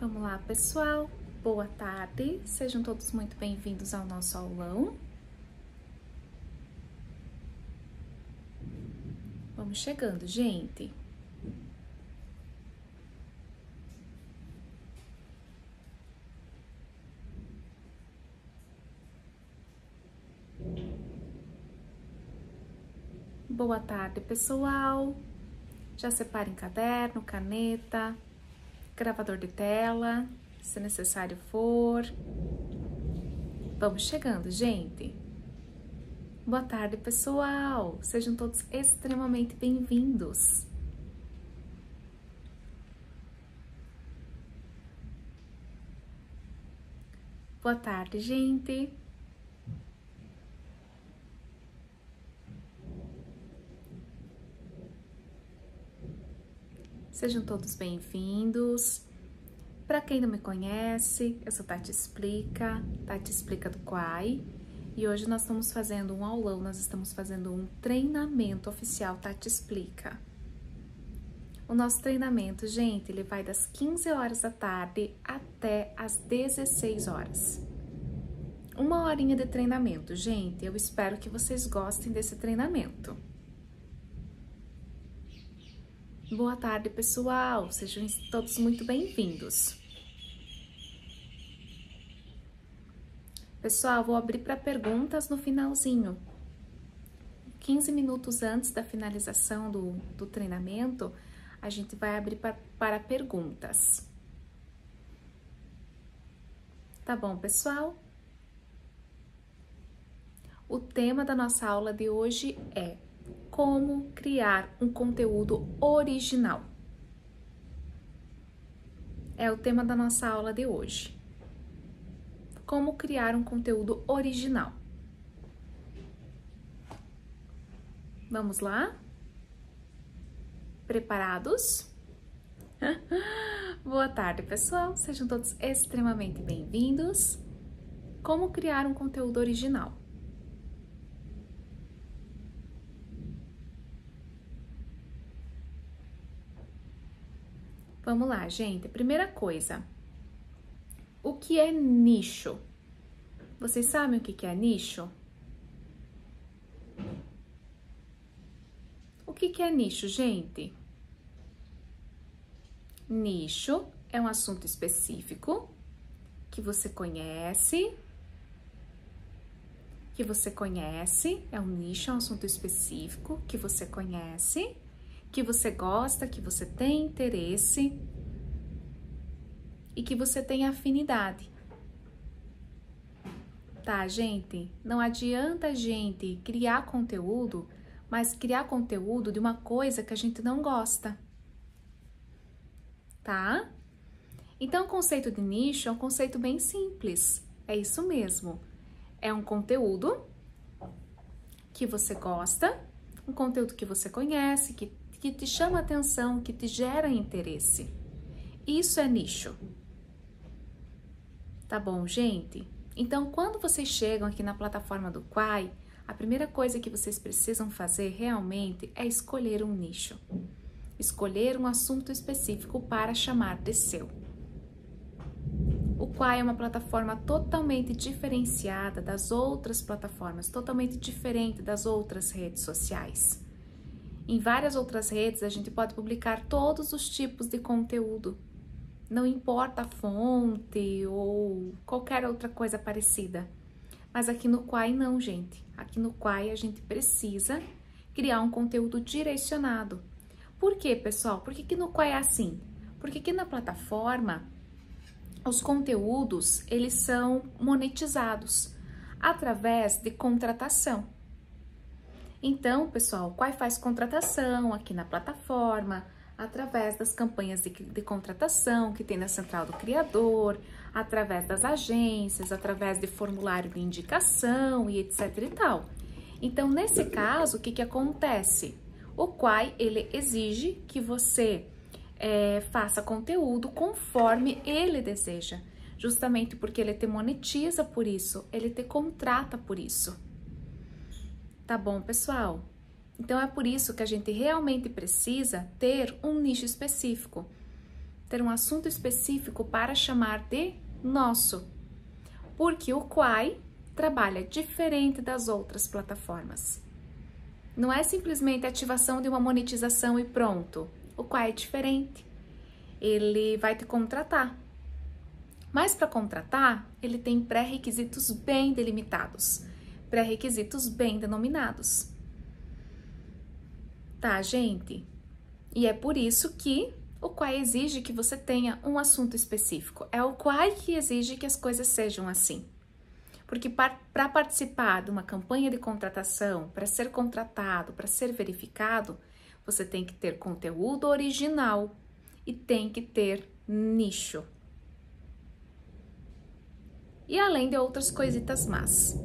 Vamos lá, pessoal. Boa tarde. Sejam todos muito bem-vindos ao nosso aulão. Vamos chegando, gente. Boa tarde, pessoal. Já separem caderno, caneta gravador de tela, se necessário for. Vamos chegando, gente! Boa tarde, pessoal! Sejam todos extremamente bem-vindos! Boa tarde, gente! Sejam todos bem-vindos. Para quem não me conhece, eu sou Tati Explica, Tati Explica do Quai, e hoje nós estamos fazendo um aulão, nós estamos fazendo um treinamento oficial Tati Explica. O nosso treinamento, gente, ele vai das 15 horas da tarde até as 16 horas. Uma horinha de treinamento, gente. Eu espero que vocês gostem desse treinamento. Boa tarde, pessoal. Sejam todos muito bem-vindos. Pessoal, vou abrir para perguntas no finalzinho. 15 minutos antes da finalização do, do treinamento, a gente vai abrir pra, para perguntas. Tá bom, pessoal? O tema da nossa aula de hoje é como criar um conteúdo original. É o tema da nossa aula de hoje. Como criar um conteúdo original. Vamos lá? Preparados? Boa tarde, pessoal. Sejam todos extremamente bem-vindos. Como criar um conteúdo original? Vamos lá, gente. Primeira coisa, o que é nicho? Vocês sabem o que é nicho? O que é nicho, gente? Nicho é um assunto específico que você conhece. Que você conhece, é um nicho, é um assunto específico que você conhece que você gosta, que você tem interesse e que você tem afinidade. Tá, gente? Não adianta a gente criar conteúdo, mas criar conteúdo de uma coisa que a gente não gosta. Tá? Então, o conceito de nicho é um conceito bem simples. É isso mesmo. É um conteúdo que você gosta, um conteúdo que você conhece, que que te chama atenção, que te gera interesse. Isso é nicho. Tá bom, gente? Então, quando vocês chegam aqui na plataforma do Quai, a primeira coisa que vocês precisam fazer realmente é escolher um nicho. Escolher um assunto específico para chamar de seu. O Quai é uma plataforma totalmente diferenciada das outras plataformas, totalmente diferente das outras redes sociais. Em várias outras redes, a gente pode publicar todos os tipos de conteúdo, não importa a fonte ou qualquer outra coisa parecida. Mas aqui no Quai não, gente. Aqui no Quai a gente precisa criar um conteúdo direcionado. Por quê, pessoal? Por que, que no Quai é assim? Porque aqui na plataforma os conteúdos eles são monetizados através de contratação. Então, pessoal, qual faz contratação aqui na plataforma, através das campanhas de, de, contratação que tem na Central do Criador, através das agências, através de formulário de indicação e etc e tal. Então, nesse caso, o que, que acontece? O Quai, ele exige que você é, faça conteúdo conforme ele deseja, justamente porque ele te monetiza por isso, ele te contrata por isso. Tá bom, pessoal? Então é por isso que a gente realmente precisa ter um nicho específico, ter um assunto específico para chamar de nosso, porque o Quai trabalha diferente das outras plataformas. Não é simplesmente ativação de uma monetização e pronto. O Quai é diferente. Ele vai te contratar. Mas para contratar, ele tem pré-requisitos bem delimitados pré-requisitos bem denominados. Tá, gente? E é por isso que o quai exige que você tenha um assunto específico. É o quai que exige que as coisas sejam assim. Porque para participar de uma campanha de contratação, para ser contratado, para ser verificado, você tem que ter conteúdo original e tem que ter nicho. E além de outras coisitas más.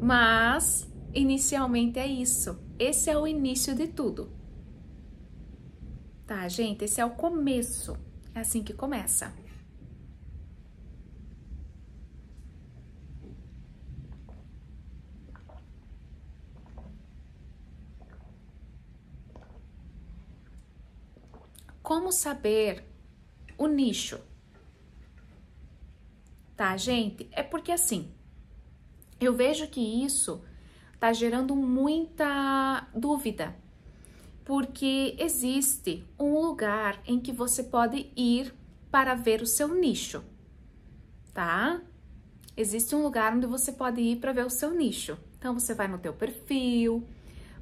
Mas inicialmente é isso. Esse é o início de tudo. Tá, gente? Esse é o começo. É assim que começa. Como saber o nicho? Tá, gente? É porque assim, eu vejo que isso está gerando muita dúvida, porque existe um lugar em que você pode ir para ver o seu nicho, tá? Existe um lugar onde você pode ir para ver o seu nicho. Então você vai no teu perfil,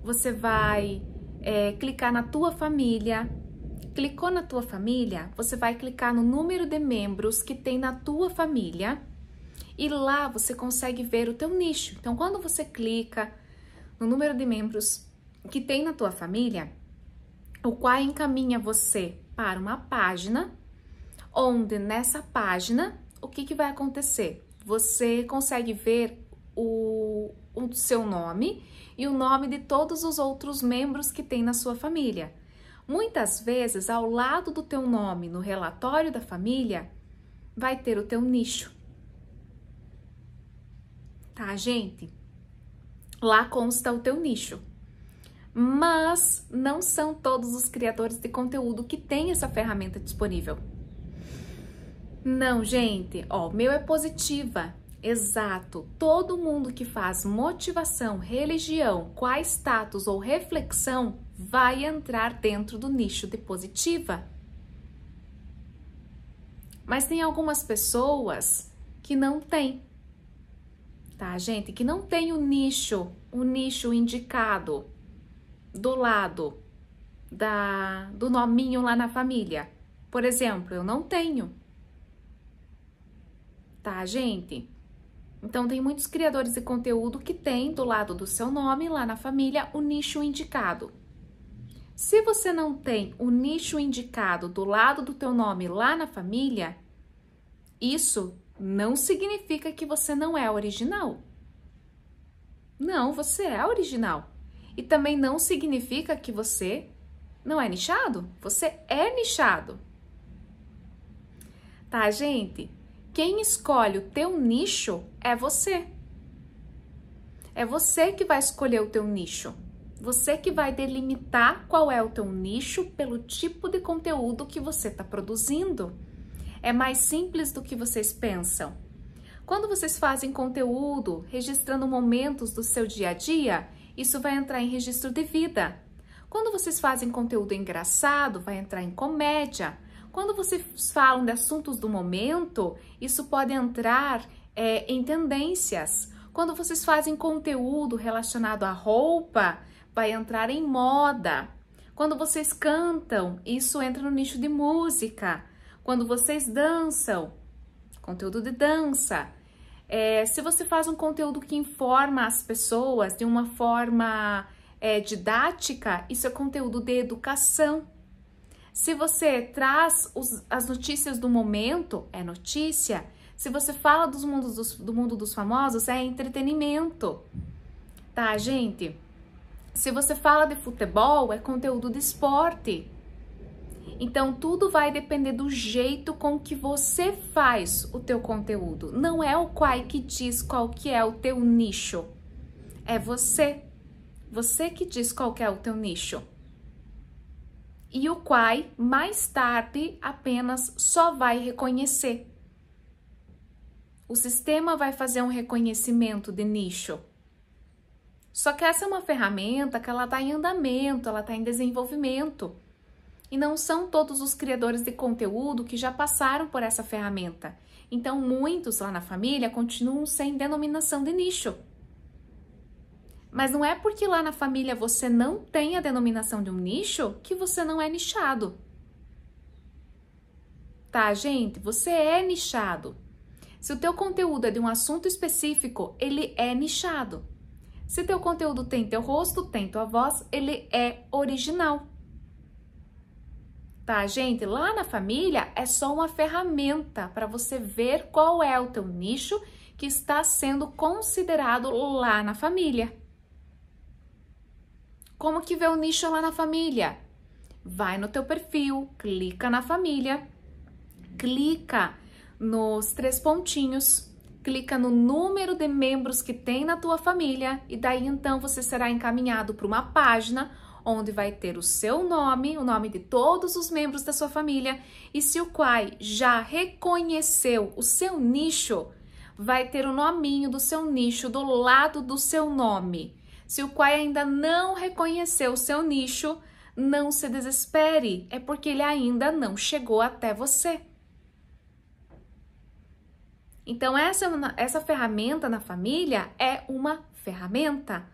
você vai é, clicar na tua família. Clicou na tua família, você vai clicar no número de membros que tem na tua família e lá você consegue ver o teu nicho. Então, quando você clica no número de membros que tem na tua família, o qual encaminha você para uma página, onde nessa página, o que, que vai acontecer? Você consegue ver o, o seu nome e o nome de todos os outros membros que tem na sua família. Muitas vezes, ao lado do teu nome no relatório da família, vai ter o teu nicho tá, gente? Lá consta o teu nicho. Mas não são todos os criadores de conteúdo que têm essa ferramenta disponível. Não, gente, ó, meu é positiva. Exato. Todo mundo que faz motivação, religião, qual status ou reflexão vai entrar dentro do nicho de positiva. Mas tem algumas pessoas que não têm tá, gente? Que não tem o um nicho, o um nicho indicado do lado da, do nominho lá na família. Por exemplo, eu não tenho. Tá, gente? Então, tem muitos criadores de conteúdo que tem do lado do seu nome, lá na família, o nicho indicado. Se você não tem o nicho indicado do lado do teu nome lá na família, isso não significa que você não é original. Não, você é original. E também não significa que você não é nichado. Você é nichado. Tá, gente? Quem escolhe o teu nicho é você. É você que vai escolher o teu nicho. Você que vai delimitar qual é o teu nicho pelo tipo de conteúdo que você está produzindo é mais simples do que vocês pensam. Quando vocês fazem conteúdo, registrando momentos do seu dia a dia, isso vai entrar em registro de vida. Quando vocês fazem conteúdo engraçado, vai entrar em comédia. Quando vocês falam de assuntos do momento, isso pode entrar é, em tendências. Quando vocês fazem conteúdo relacionado à roupa, vai entrar em moda. Quando vocês cantam, isso entra no nicho de música. Quando vocês dançam, conteúdo de dança. É, se você faz um conteúdo que informa as pessoas de uma forma é, didática, isso é conteúdo de educação. Se você traz os, as notícias do momento, é notícia. Se você fala dos mundos dos, do mundo dos famosos, é entretenimento. Tá, gente? Se você fala de futebol, é conteúdo de esporte. Então tudo vai depender do jeito com que você faz o teu conteúdo. Não é o Quai que diz qual que é o teu nicho. É você. Você que diz qual que é o teu nicho. E o Quai mais tarde apenas só vai reconhecer. O sistema vai fazer um reconhecimento de nicho. Só que essa é uma ferramenta que ela está em andamento, ela está em desenvolvimento. E não são todos os criadores de conteúdo que já passaram por essa ferramenta. Então, muitos lá na família continuam sem denominação de nicho. Mas não é porque lá na família você não tem a denominação de um nicho que você não é nichado. Tá, gente? Você é nichado. Se o teu conteúdo é de um assunto específico, ele é nichado. Se teu conteúdo tem teu rosto, tem tua voz, ele é original tá, gente? Lá na família é só uma ferramenta para você ver qual é o teu nicho que está sendo considerado lá na família. Como que vê o nicho lá na família? Vai no teu perfil, clica na família, clica nos três pontinhos, clica no número de membros que tem na tua família e daí então você será encaminhado para uma página onde vai ter o seu nome, o nome de todos os membros da sua família, e se o Quai já reconheceu o seu nicho, vai ter o nominho do seu nicho do lado do seu nome. Se o Quai ainda não reconheceu o seu nicho, não se desespere, é porque ele ainda não chegou até você. Então, essa, essa ferramenta na família é uma ferramenta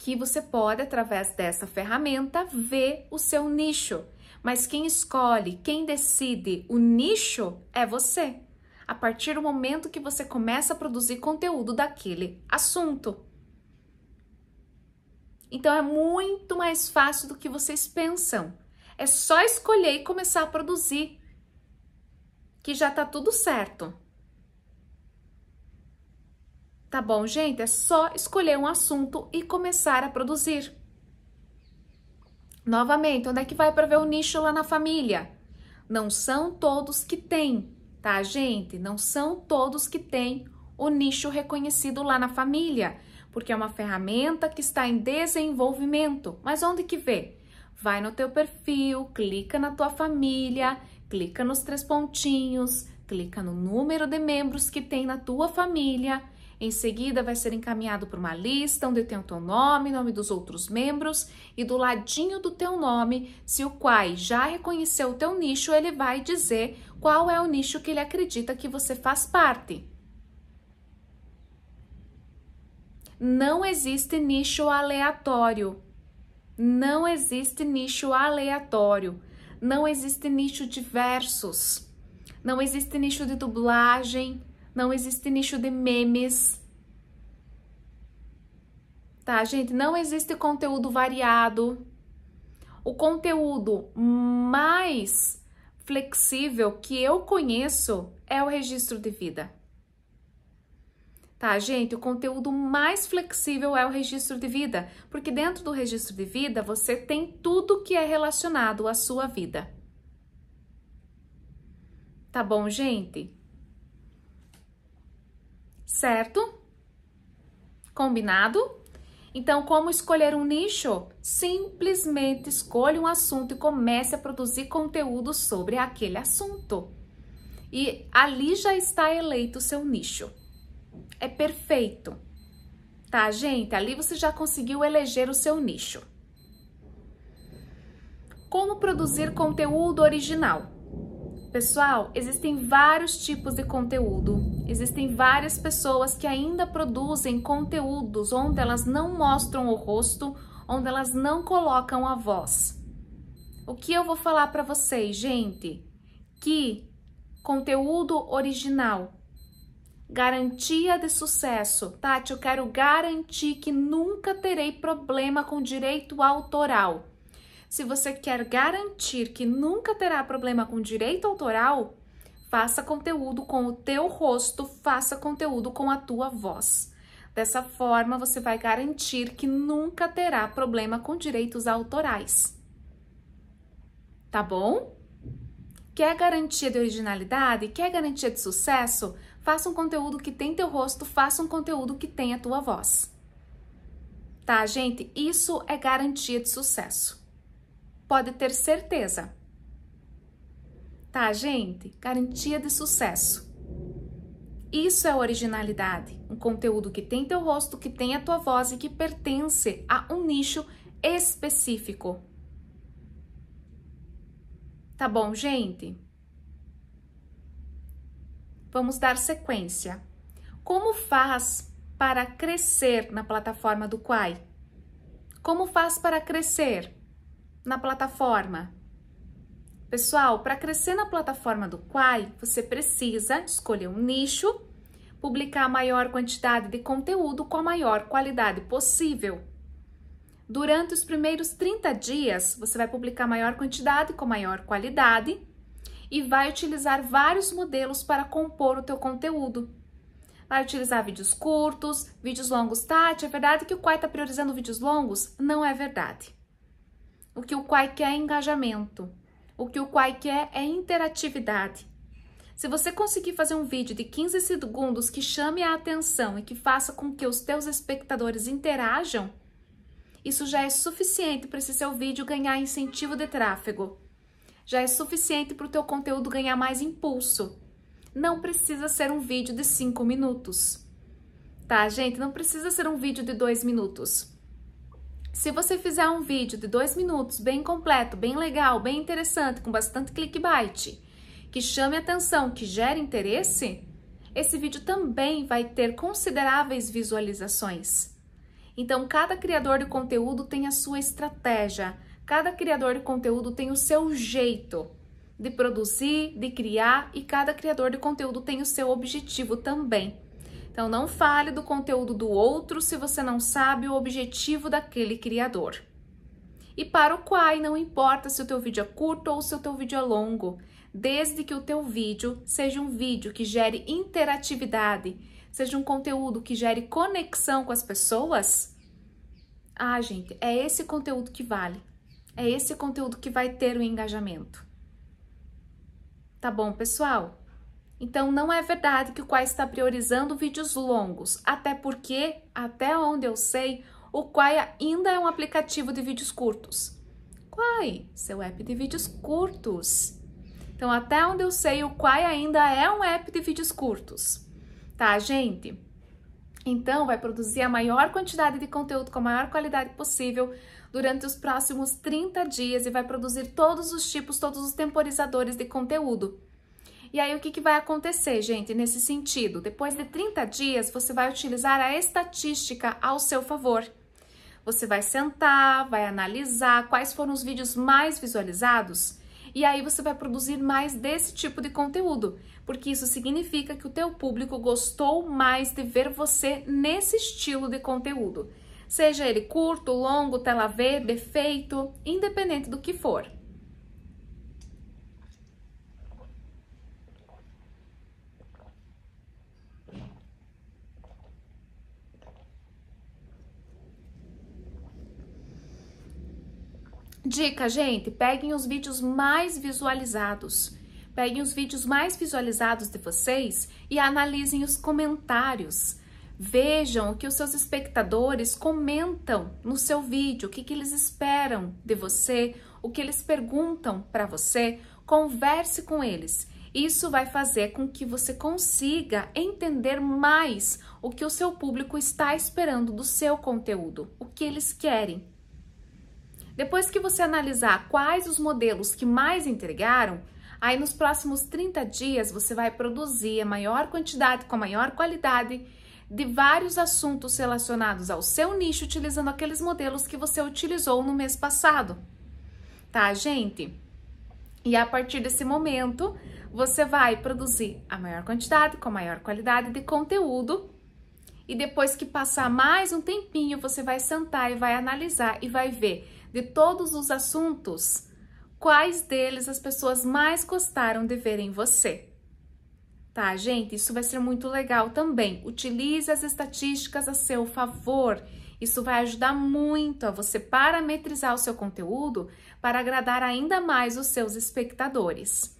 que você pode, através dessa ferramenta, ver o seu nicho. Mas quem escolhe, quem decide o nicho é você. A partir do momento que você começa a produzir conteúdo daquele assunto. Então é muito mais fácil do que vocês pensam. É só escolher e começar a produzir. Que já está tudo certo. Tá bom, gente? É só escolher um assunto e começar a produzir. Novamente, onde é que vai para ver o nicho lá na família? Não são todos que têm, tá, gente? Não são todos que têm o nicho reconhecido lá na família, porque é uma ferramenta que está em desenvolvimento. Mas onde que vê? Vai no teu perfil, clica na tua família, clica nos três pontinhos, clica no número de membros que tem na tua família em seguida, vai ser encaminhado para uma lista onde tem o teu nome, nome dos outros membros e do ladinho do teu nome, se o quai já reconheceu o teu nicho, ele vai dizer qual é o nicho que ele acredita que você faz parte. Não existe nicho aleatório. Não existe nicho aleatório. Não existe nicho diversos. Não existe nicho de dublagem, não existe nicho de memes. Tá, gente? Não existe conteúdo variado. O conteúdo mais flexível que eu conheço é o registro de vida. Tá, gente? O conteúdo mais flexível é o registro de vida, porque dentro do registro de vida você tem tudo que é relacionado à sua vida. Tá bom, gente? certo? Combinado? Então, como escolher um nicho? Simplesmente escolha um assunto e comece a produzir conteúdo sobre aquele assunto. E ali já está eleito o seu nicho. É perfeito. Tá, gente? Ali você já conseguiu eleger o seu nicho. Como produzir conteúdo original? Pessoal, existem vários tipos de conteúdo. Existem várias pessoas que ainda produzem conteúdos onde elas não mostram o rosto, onde elas não colocam a voz. O que eu vou falar para vocês, gente? Que conteúdo original, garantia de sucesso. Tati, eu quero garantir que nunca terei problema com direito autoral. Se você quer garantir que nunca terá problema com direito autoral, faça conteúdo com o teu rosto, faça conteúdo com a tua voz. Dessa forma, você vai garantir que nunca terá problema com direitos autorais. Tá bom? Quer garantia de originalidade? Quer garantia de sucesso? Faça um conteúdo que tem teu rosto, faça um conteúdo que tem a tua voz. Tá, gente? Isso é garantia de sucesso pode ter certeza. Tá, gente? Garantia de sucesso. Isso é originalidade, um conteúdo que tem teu rosto, que tem a tua voz e que pertence a um nicho específico. Tá bom, gente? Vamos dar sequência. Como faz para crescer na plataforma do Quai? Como faz para crescer? na plataforma. Pessoal, para crescer na plataforma do Quai, você precisa escolher um nicho, publicar a maior quantidade de conteúdo com a maior qualidade possível. Durante os primeiros 30 dias, você vai publicar a maior quantidade com maior qualidade e vai utilizar vários modelos para compor o teu conteúdo. Vai utilizar vídeos curtos, vídeos longos. Tati, é verdade que o Quai está priorizando vídeos longos? Não é verdade. O que o Quai quer é engajamento. O que o Quai quer é interatividade. Se você conseguir fazer um vídeo de 15 segundos que chame a atenção e que faça com que os teus espectadores interajam, isso já é suficiente para esse seu vídeo ganhar incentivo de tráfego. Já é suficiente para o teu conteúdo ganhar mais impulso. Não precisa ser um vídeo de 5 minutos. Tá, gente? Não precisa ser um vídeo de 2 minutos. Se você fizer um vídeo de dois minutos, bem completo, bem legal, bem interessante, com bastante clickbait, que chame atenção, que gere interesse, esse vídeo também vai ter consideráveis visualizações. Então, cada criador de conteúdo tem a sua estratégia, cada criador de conteúdo tem o seu jeito de produzir, de criar e cada criador de conteúdo tem o seu objetivo também. Então não fale do conteúdo do outro se você não sabe o objetivo daquele criador. E para o Quai, não importa se o teu vídeo é curto ou se o teu vídeo é longo, desde que o teu vídeo seja um vídeo que gere interatividade, seja um conteúdo que gere conexão com as pessoas, ah, gente, é esse conteúdo que vale. É esse conteúdo que vai ter o engajamento. Tá bom, pessoal? Então não é verdade que o Quai está priorizando vídeos longos, até porque, até onde eu sei, o Quai ainda é um aplicativo de vídeos curtos. Quai, seu app de vídeos curtos. Então, até onde eu sei, o Quai ainda é um app de vídeos curtos, tá, gente? Então, vai produzir a maior quantidade de conteúdo com a maior qualidade possível durante os próximos 30 dias e vai produzir todos os tipos, todos os temporizadores de conteúdo. E aí, o que, que vai acontecer, gente, nesse sentido? Depois de 30 dias, você vai utilizar a estatística ao seu favor. Você vai sentar, vai analisar quais foram os vídeos mais visualizados e aí você vai produzir mais desse tipo de conteúdo, porque isso significa que o teu público gostou mais de ver você nesse estilo de conteúdo. Seja ele curto, longo, tela verde, feito, independente do que for. Dica, gente, peguem os vídeos mais visualizados. Peguem os vídeos mais visualizados de vocês e analisem os comentários. Vejam o que os seus espectadores comentam no seu vídeo, o que, que eles esperam de você, o que eles perguntam para você. Converse com eles. Isso vai fazer com que você consiga entender mais o que o seu público está esperando do seu conteúdo, o que eles querem. Depois que você analisar quais os modelos que mais entregaram, aí nos próximos 30 dias você vai produzir a maior quantidade com a maior qualidade de vários assuntos relacionados ao seu nicho utilizando aqueles modelos que você utilizou no mês passado. Tá, gente? E a partir desse momento, você vai produzir a maior quantidade com a maior qualidade de conteúdo e depois que passar mais um tempinho, você vai sentar e vai analisar e vai ver de todos os assuntos, quais deles as pessoas mais gostaram de ver em você. Tá, gente? Isso vai ser muito legal também. Utilize as estatísticas a seu favor. Isso vai ajudar muito a você parametrizar o seu conteúdo para agradar ainda mais os seus espectadores.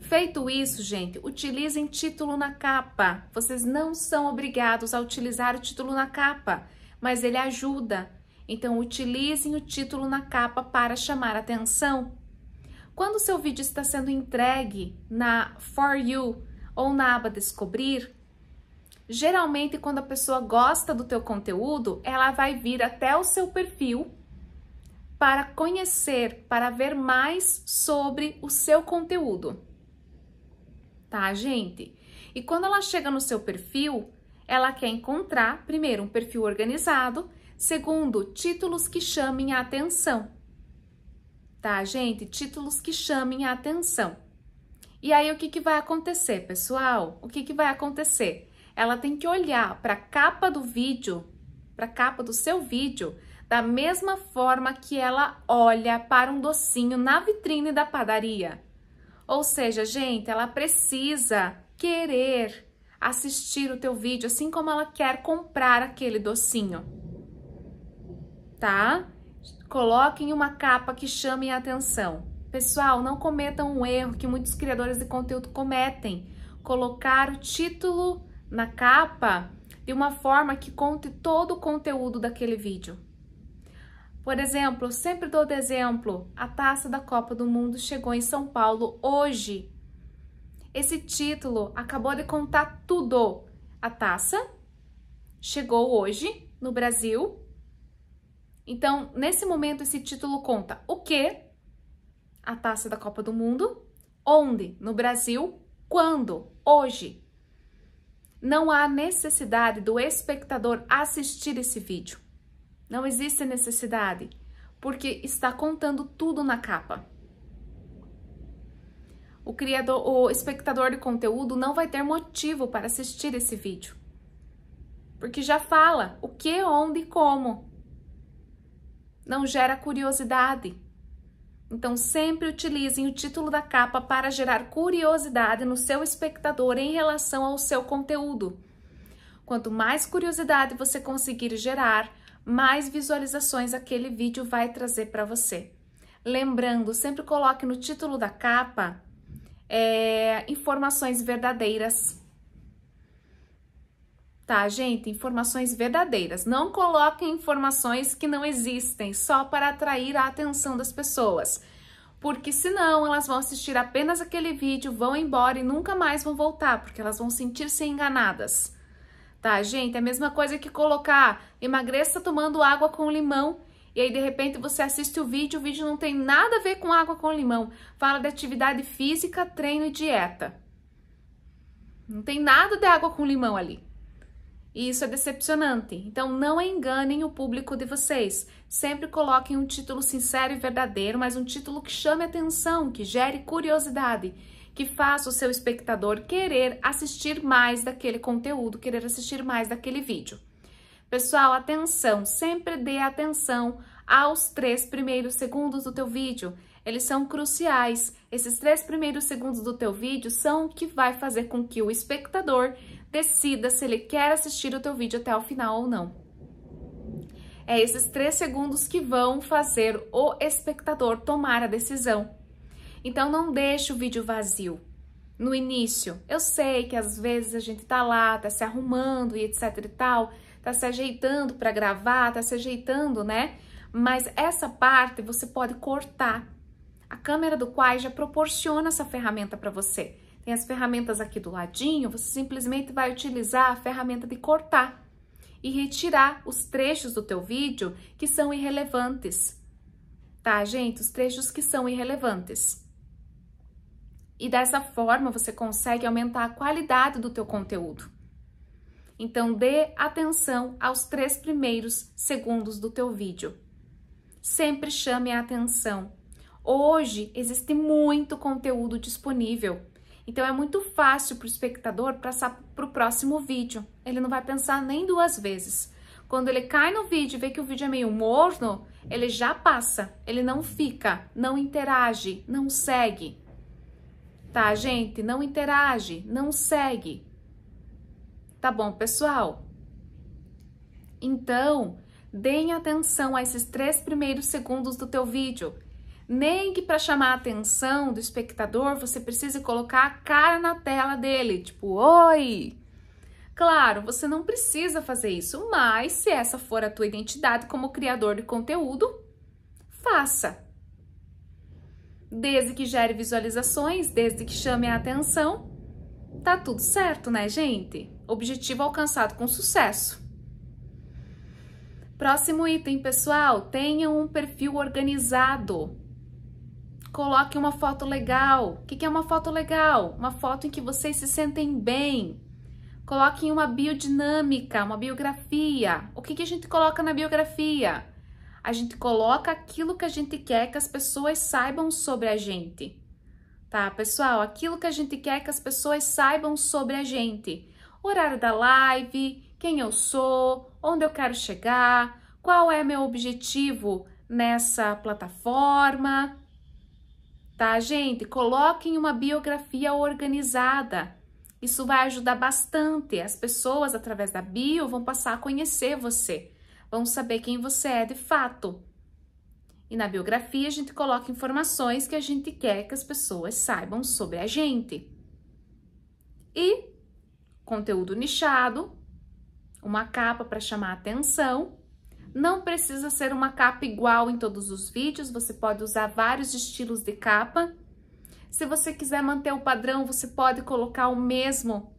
Feito isso, gente, utilizem título na capa. Vocês não são obrigados a utilizar o título na capa, mas ele ajuda então, utilizem o título na capa para chamar atenção. Quando seu vídeo está sendo entregue na For You ou na aba Descobrir, geralmente quando a pessoa gosta do teu conteúdo, ela vai vir até o seu perfil para conhecer, para ver mais sobre o seu conteúdo. Tá, gente? E quando ela chega no seu perfil, ela quer encontrar primeiro um perfil organizado Segundo, títulos que chamem a atenção. Tá, gente? Títulos que chamem a atenção. E aí, o que, que vai acontecer, pessoal? O que, que vai acontecer? Ela tem que olhar para a capa do vídeo, para a capa do seu vídeo, da mesma forma que ela olha para um docinho na vitrine da padaria. Ou seja, gente, ela precisa querer assistir o teu vídeo assim como ela quer comprar aquele docinho tá? Coloquem uma capa que chame a atenção. Pessoal, não cometam um erro que muitos criadores de conteúdo cometem. Colocar o título na capa de uma forma que conte todo o conteúdo daquele vídeo. Por exemplo, sempre dou de exemplo, a taça da Copa do Mundo chegou em São Paulo hoje. Esse título acabou de contar tudo. A taça chegou hoje no Brasil então, nesse momento, esse título conta o que? A taça da Copa do Mundo. Onde? No Brasil. Quando? Hoje. Não há necessidade do espectador assistir esse vídeo. Não existe necessidade, porque está contando tudo na capa. O criador, o espectador de conteúdo não vai ter motivo para assistir esse vídeo. Porque já fala o que, onde e como não gera curiosidade. Então, sempre utilizem o título da capa para gerar curiosidade no seu espectador em relação ao seu conteúdo. Quanto mais curiosidade você conseguir gerar, mais visualizações aquele vídeo vai trazer para você. Lembrando, sempre coloque no título da capa é, informações verdadeiras tá, gente? Informações verdadeiras. Não coloquem informações que não existem só para atrair a atenção das pessoas. Porque senão elas vão assistir apenas aquele vídeo, vão embora e nunca mais vão voltar, porque elas vão sentir-se enganadas. Tá, gente? É a mesma coisa que colocar emagreça tomando água com limão e aí de repente você assiste o vídeo, o vídeo não tem nada a ver com água com limão. Fala de atividade física, treino e dieta. Não tem nada de água com limão ali. E isso é decepcionante. Então não enganem o público de vocês. Sempre coloquem um título sincero e verdadeiro, mas um título que chame atenção, que gere curiosidade, que faça o seu espectador querer assistir mais daquele conteúdo, querer assistir mais daquele vídeo. Pessoal, atenção, sempre dê atenção aos três primeiros segundos do teu vídeo. Eles são cruciais. Esses três primeiros segundos do teu vídeo são o que vai fazer com que o espectador decida se ele quer assistir o teu vídeo até o final ou não. É esses três segundos que vão fazer o espectador tomar a decisão. Então não deixe o vídeo vazio. No início, eu sei que às vezes a gente tá lá, tá se arrumando e etc e tal, tá se ajeitando para gravar, tá se ajeitando, né? Mas essa parte você pode cortar. A câmera do Quai já proporciona essa ferramenta para você. Tem as ferramentas aqui do ladinho, você simplesmente vai utilizar a ferramenta de cortar e retirar os trechos do teu vídeo que são irrelevantes. Tá, gente? Os trechos que são irrelevantes. E dessa forma você consegue aumentar a qualidade do teu conteúdo. Então dê atenção aos três primeiros segundos do teu vídeo. Sempre chame a atenção. Hoje existe muito conteúdo disponível então é muito fácil para o espectador passar para o próximo vídeo. Ele não vai pensar nem duas vezes. Quando ele cai no vídeo e vê que o vídeo é meio morno, ele já passa, ele não fica, não interage, não segue. Tá, gente? Não interage, não segue. Tá bom, pessoal? Então, deem atenção a esses três primeiros segundos do teu vídeo nem que para chamar a atenção do espectador você precise colocar a cara na tela dele, tipo, oi! Claro, você não precisa fazer isso, mas se essa for a tua identidade como criador de conteúdo, faça. Desde que gere visualizações, desde que chame a atenção, tá tudo certo, né, gente? Objetivo alcançado com sucesso. Próximo item, pessoal, tenha um perfil organizado. Coloque uma foto legal. O que é uma foto legal? Uma foto em que vocês se sentem bem. Coloque uma biodinâmica, uma biografia. O que a gente coloca na biografia? A gente coloca aquilo que a gente quer que as pessoas saibam sobre a gente. Tá, pessoal? Aquilo que a gente quer que as pessoas saibam sobre a gente. Horário da live, quem eu sou, onde eu quero chegar, qual é meu objetivo nessa plataforma, tá, gente? Coloquem uma biografia organizada. Isso vai ajudar bastante. As pessoas, através da bio, vão passar a conhecer você, vão saber quem você é de fato. E na biografia, a gente coloca informações que a gente quer que as pessoas saibam sobre a gente. E conteúdo nichado, uma capa para chamar atenção não precisa ser uma capa igual em todos os vídeos, você pode usar vários estilos de capa. Se você quiser manter o padrão, você pode colocar o mesmo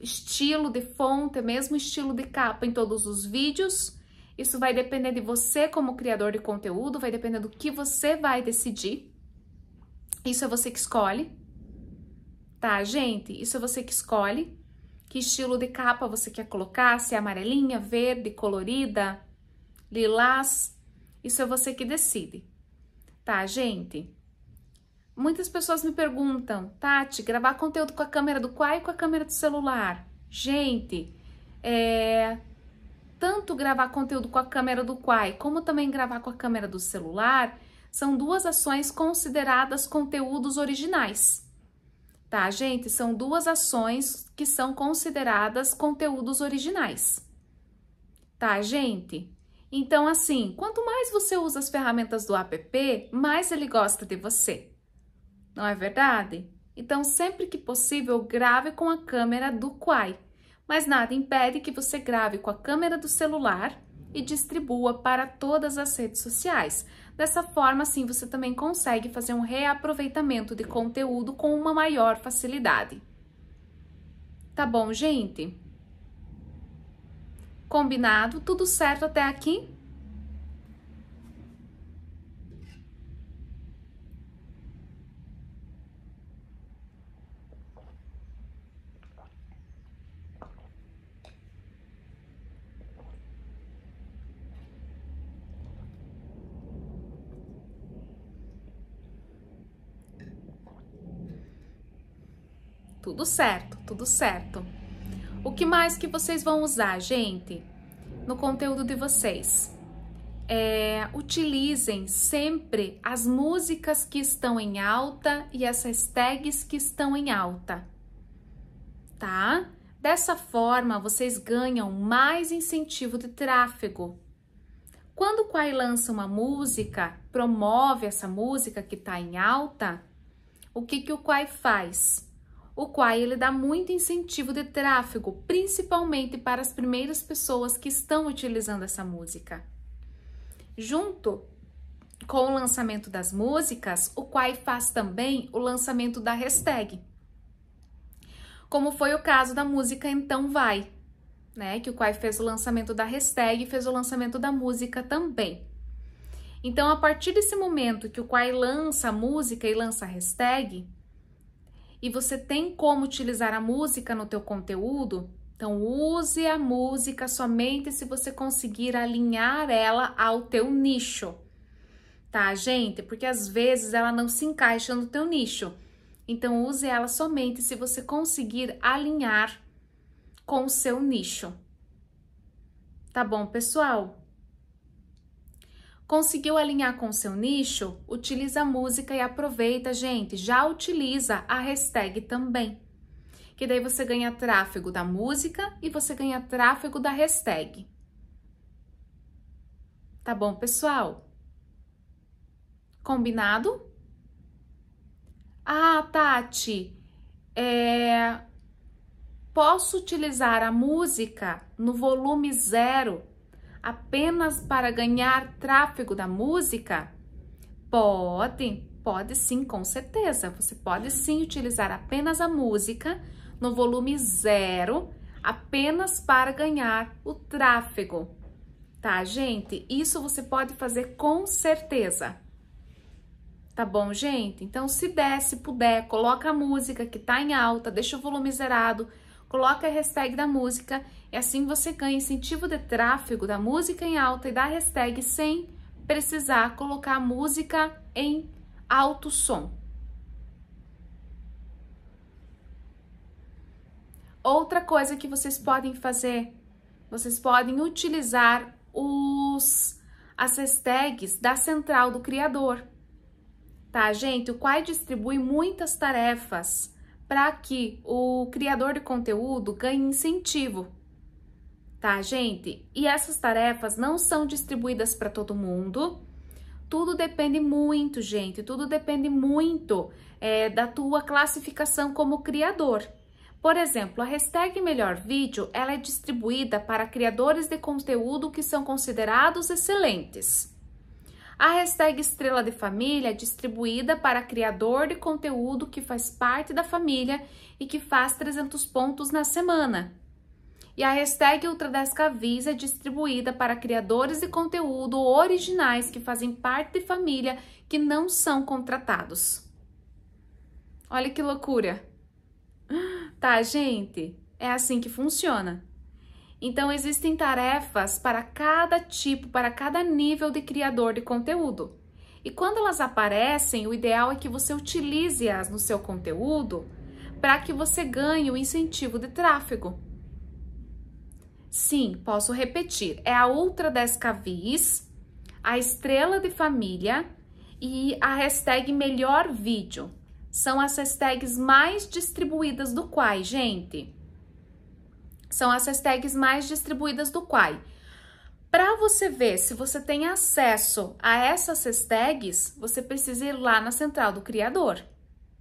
estilo de fonte, mesmo estilo de capa em todos os vídeos. Isso vai depender de você como criador de conteúdo, vai depender do que você vai decidir. Isso é você que escolhe. Tá, gente? Isso é você que escolhe. Que estilo de capa você quer colocar, se é amarelinha, verde, colorida, lilás, isso é você que decide. Tá, gente? Muitas pessoas me perguntam, Tati, gravar conteúdo com a câmera do Quai e com a câmera do celular? Gente, é, tanto gravar conteúdo com a câmera do Quai como também gravar com a câmera do celular são duas ações consideradas conteúdos originais. Tá, gente? São duas ações que são consideradas conteúdos originais. Tá, gente? Então, assim, quanto mais você usa as ferramentas do app, mais ele gosta de você. Não é verdade? Então, sempre que possível, grave com a câmera do Quai. Mas nada impede que você grave com a câmera do celular e distribua para todas as redes sociais. Dessa forma, assim, você também consegue fazer um reaproveitamento de conteúdo com uma maior facilidade. Tá bom, gente? Combinado? Tudo certo até aqui? Tudo certo, tudo certo. O que mais que vocês vão usar, gente, no conteúdo de vocês? É, utilizem sempre as músicas que estão em alta e as hashtags que estão em alta, tá? Dessa forma, vocês ganham mais incentivo de tráfego. Quando o Quai lança uma música, promove essa música que está em alta, o que, que o Quai faz? o qual ele dá muito incentivo de tráfego, principalmente para as primeiras pessoas que estão utilizando essa música. Junto com o lançamento das músicas, o Quai faz também o lançamento da hashtag. Como foi o caso da música Então Vai, né? Que o Quai fez o lançamento da hashtag e fez o lançamento da música também. Então, a partir desse momento que o Quai lança a música e lança a hashtag, e você tem como utilizar a música no teu conteúdo, então use a música somente se você conseguir alinhar ela ao teu nicho. Tá, gente? Porque às vezes ela não se encaixa no teu nicho. Então use ela somente se você conseguir alinhar com o seu nicho. Tá bom, pessoal? Conseguiu alinhar com seu nicho? Utiliza a música e aproveita, gente. Já utiliza a hashtag também. Que daí você ganha tráfego da música e você ganha tráfego da hashtag. Tá bom, pessoal? Combinado? Ah, Tati, é... posso utilizar a música no volume zero apenas para ganhar tráfego da música? Pode, pode sim, com certeza. Você pode sim utilizar apenas a música no volume zero, apenas para ganhar o tráfego, tá, gente? Isso você pode fazer com certeza. Tá bom, gente? Então, se der, se puder, coloca a música que tá em alta, deixa o volume zerado, coloca a hashtag da música e assim você ganha incentivo de tráfego da música em alta e da hashtag sem precisar colocar a música em alto som. Outra coisa que vocês podem fazer, vocês podem utilizar os as hashtags da central do criador. Tá, gente? O Quai distribui muitas tarefas para que o criador de conteúdo ganhe incentivo. Tá, gente? E essas tarefas não são distribuídas para todo mundo. Tudo depende muito, gente. Tudo depende muito é, da tua classificação como criador. Por exemplo, a hashtag Melhor Vídeo ela é distribuída para criadores de conteúdo que são considerados excelentes. A hashtag Estrela de Família é distribuída para criador de conteúdo que faz parte da família e que faz 300 pontos na semana. E a hashtag Ultra Avisa é distribuída para criadores de conteúdo originais que fazem parte de família que não são contratados. Olha que loucura! Tá, gente? É assim que funciona. Então, existem tarefas para cada tipo, para cada nível de criador de conteúdo. E quando elas aparecem, o ideal é que você utilize-as no seu conteúdo para que você ganhe o incentivo de tráfego. Sim, posso repetir: é a Ultra 10 Cavis, a Estrela de Família e a hashtag Melhor Vídeo. São as hashtags mais distribuídas do Quai, gente. São as hashtags mais distribuídas do Quai. Para você ver se você tem acesso a essas hashtags, você precisa ir lá na central do criador.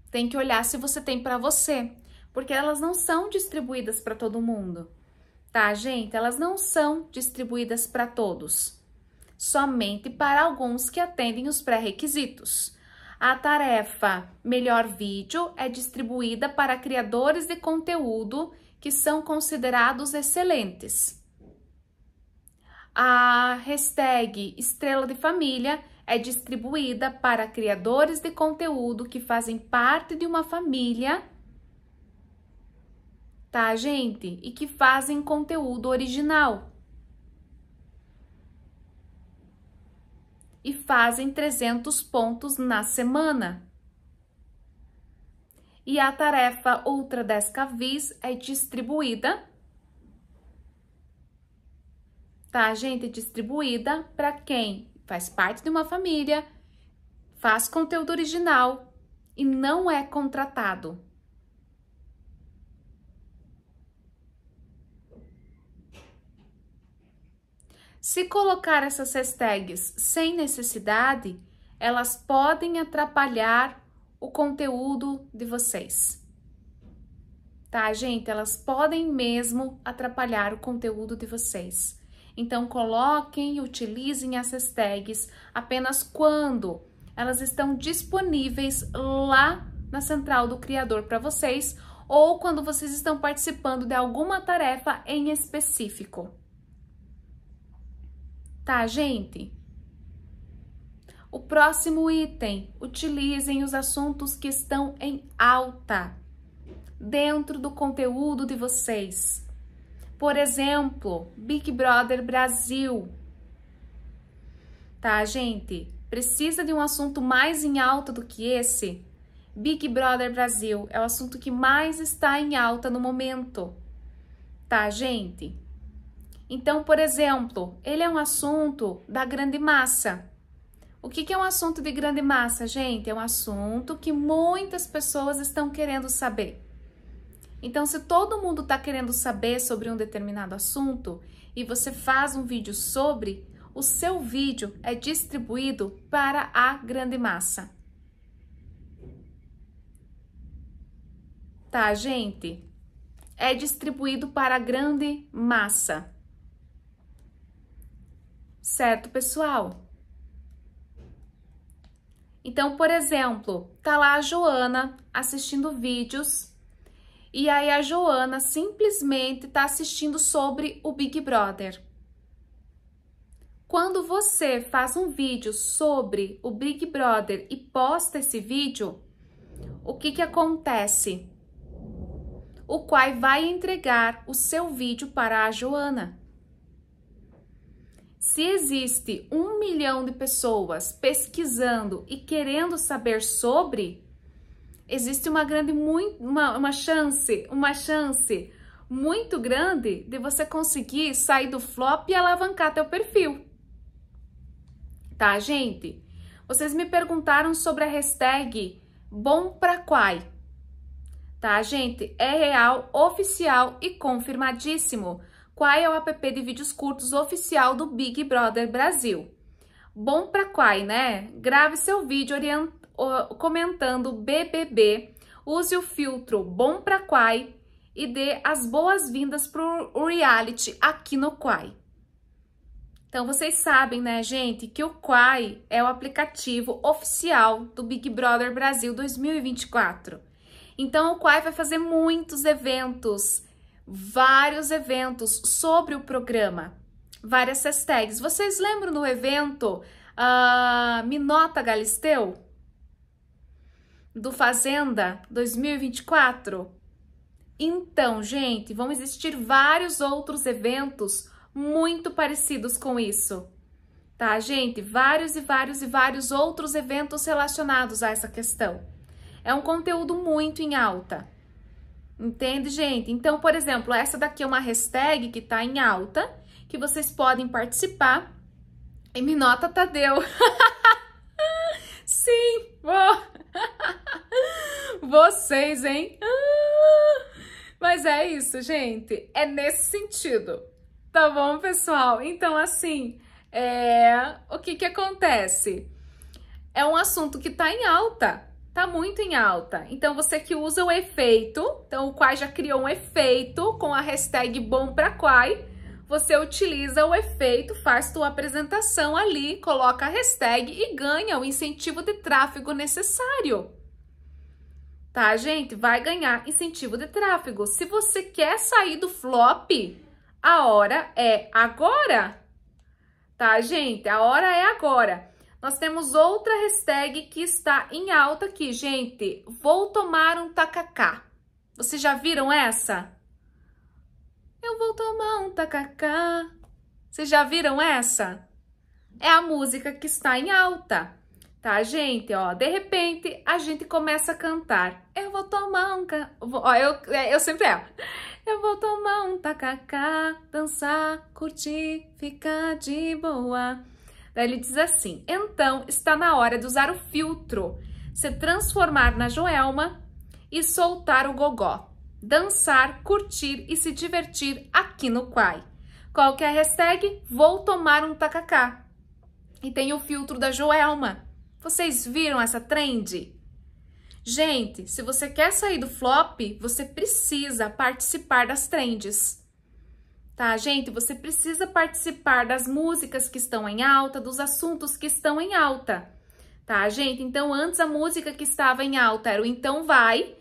Tem que olhar se você tem para você, porque elas não são distribuídas para todo mundo. Tá, gente? Elas não são distribuídas para todos. Somente para alguns que atendem os pré-requisitos. A tarefa Melhor Vídeo é distribuída para criadores de conteúdo que são considerados excelentes. A hashtag Estrela de Família é distribuída para criadores de conteúdo que fazem parte de uma família, tá, gente? E que fazem conteúdo original. E fazem 300 pontos na semana e a tarefa Outra vis é distribuída, tá, gente? Distribuída para quem faz parte de uma família, faz conteúdo original e não é contratado. Se colocar essas hashtags sem necessidade, elas podem atrapalhar o conteúdo de vocês. Tá, gente? Elas podem mesmo atrapalhar o conteúdo de vocês. Então, coloquem e utilizem essas tags apenas quando elas estão disponíveis lá na central do criador para vocês ou quando vocês estão participando de alguma tarefa em específico. Tá, gente? O próximo item: utilizem os assuntos que estão em alta dentro do conteúdo de vocês. Por exemplo, Big Brother Brasil. Tá, gente? Precisa de um assunto mais em alta do que esse? Big Brother Brasil é o assunto que mais está em alta no momento. Tá, gente? Então, por exemplo, ele é um assunto da grande massa. O que, que é um assunto de grande massa, gente? É um assunto que muitas pessoas estão querendo saber. Então, se todo mundo está querendo saber sobre um determinado assunto e você faz um vídeo sobre, o seu vídeo é distribuído para a grande massa. Tá, gente? É distribuído para a grande massa. Certo, pessoal? Então, por exemplo, tá lá a Joana assistindo vídeos e aí a Joana simplesmente tá assistindo sobre o Big Brother. Quando você faz um vídeo sobre o Big Brother e posta esse vídeo, o que que acontece? O Quai vai entregar o seu vídeo para a Joana. Se existe um milhão de pessoas pesquisando e querendo saber sobre, existe uma grande uma, uma chance, uma chance muito grande de você conseguir sair do flop e alavancar teu perfil. Tá, gente? Vocês me perguntaram sobre a hashtag bom pra quai. Tá, gente? É real, oficial e confirmadíssimo qual é o app de vídeos curtos oficial do Big Brother Brasil. Bom pra quai, né? Grave seu vídeo comentando BBB, use o filtro Bom pra quai e dê as boas-vindas pro reality aqui no Quai. Então vocês sabem, né, gente, que o Quai é o aplicativo oficial do Big Brother Brasil 2024. Então o Quai vai fazer muitos eventos vários eventos sobre o programa, várias hashtags. Vocês lembram do evento uh, Minota Galisteu? Do Fazenda 2024? Então, gente, vão existir vários outros eventos muito parecidos com isso. Tá, gente? Vários e vários e vários outros eventos relacionados a essa questão. É um conteúdo muito em alta. Entende, gente? Então, por exemplo, essa daqui é uma hashtag que tá em alta, que vocês podem participar. E me nota, Tadeu. Tá Sim, vou. Vocês, hein? Mas é isso, gente. É nesse sentido. Tá bom, pessoal? Então, assim, é... o que que acontece? É um assunto que tá em alta tá muito em alta. Então, você que usa o efeito, então o Quai já criou um efeito com a hashtag bom pra Quai, você utiliza o efeito, faz tua apresentação ali, coloca a hashtag e ganha o incentivo de tráfego necessário. Tá, gente? Vai ganhar incentivo de tráfego. Se você quer sair do flop, a hora é agora. Tá, gente? A hora é agora. Nós temos outra hashtag que está em alta aqui, gente. Vou tomar um tacacá. Vocês já viram essa? Eu vou tomar um tacacá. Vocês já viram essa? É a música que está em alta. Tá, gente? Ó, de repente a gente começa a cantar. Eu vou tomar um. Ca... Ó, eu, é, eu sempre é. Eu vou tomar um tacacá, dançar, curtir, ficar de boa. Daí ele diz assim: então está na hora de usar o filtro, se transformar na Joelma e soltar o gogó, dançar, curtir e se divertir aqui no Quai. Qual que é a hashtag? Vou tomar um tacacá. E tem o filtro da Joelma. Vocês viram essa trend? Gente, se você quer sair do flop, você precisa participar das trends. Tá, gente? Você precisa participar das músicas que estão em alta, dos assuntos que estão em alta. Tá, gente? Então, antes a música que estava em alta era o Então Vai.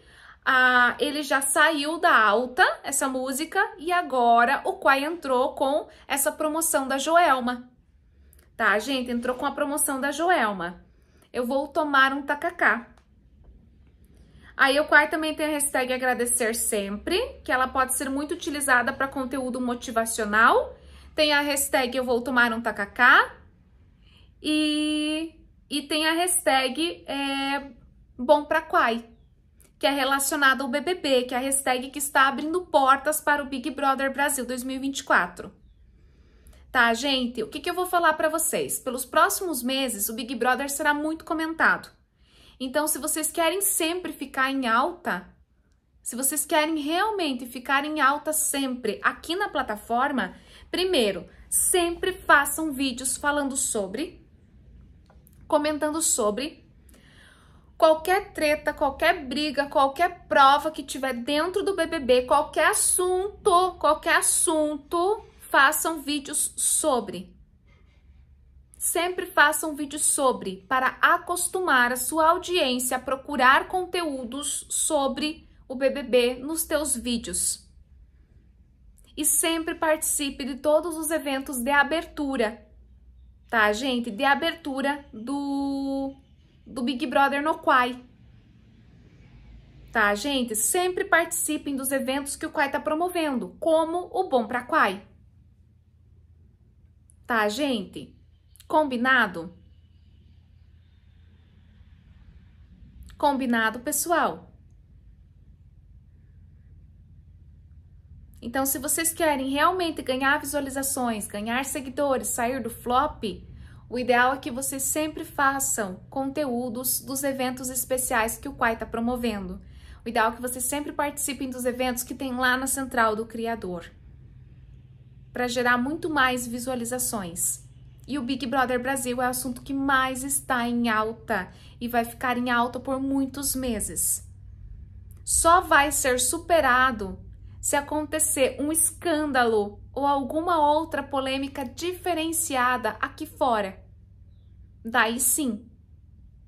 Ah, ele já saiu da alta, essa música, e agora o Quai entrou com essa promoção da Joelma. Tá, gente? Entrou com a promoção da Joelma. Eu vou tomar um tacacá. Aí o quarto também tem a hashtag agradecer sempre, que ela pode ser muito utilizada para conteúdo motivacional. Tem a hashtag eu vou tomar um tacacá. E, e tem a hashtag é, bom pra quai, que é relacionada ao BBB, que é a hashtag que está abrindo portas para o Big Brother Brasil 2024. Tá, gente? O que, que eu vou falar para vocês? Pelos próximos meses, o Big Brother será muito comentado. Então, se vocês querem sempre ficar em alta, se vocês querem realmente ficar em alta sempre aqui na plataforma, primeiro, sempre façam vídeos falando sobre, comentando sobre qualquer treta, qualquer briga, qualquer prova que tiver dentro do BBB, qualquer assunto, qualquer assunto, façam vídeos sobre. Sempre faça um vídeo sobre para acostumar a sua audiência a procurar conteúdos sobre o BBB nos teus vídeos. E sempre participe de todos os eventos de abertura, tá, gente? De abertura do, do Big Brother no Quai. Tá, gente? Sempre participem dos eventos que o Quai tá promovendo, como o Bom Pra Quai. Tá, gente? Combinado? Combinado, pessoal? Então, se vocês querem realmente ganhar visualizações, ganhar seguidores, sair do flop, o ideal é que vocês sempre façam conteúdos dos eventos especiais que o Quai está promovendo. O ideal é que vocês sempre participem dos eventos que tem lá na central do criador, para gerar muito mais visualizações. E o Big Brother Brasil é o assunto que mais está em alta e vai ficar em alta por muitos meses. Só vai ser superado se acontecer um escândalo ou alguma outra polêmica diferenciada aqui fora. Daí sim.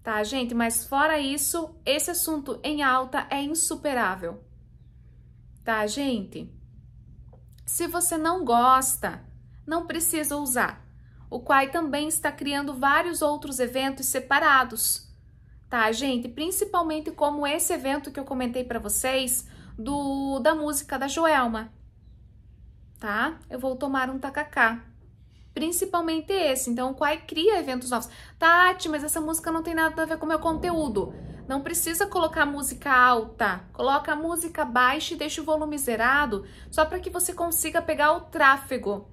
Tá, gente? Mas fora isso, esse assunto em alta é insuperável. Tá, gente? Se você não gosta, não precisa usar o Quai também está criando vários outros eventos separados, tá, gente? Principalmente como esse evento que eu comentei para vocês do da música da Joelma, tá? Eu vou tomar um tacacá. Principalmente esse. Então, o Quai cria eventos novos. Tati, mas essa música não tem nada a ver com o meu conteúdo. Não precisa colocar música alta. Coloca a música baixa e deixa o volume zerado, só para que você consiga pegar o tráfego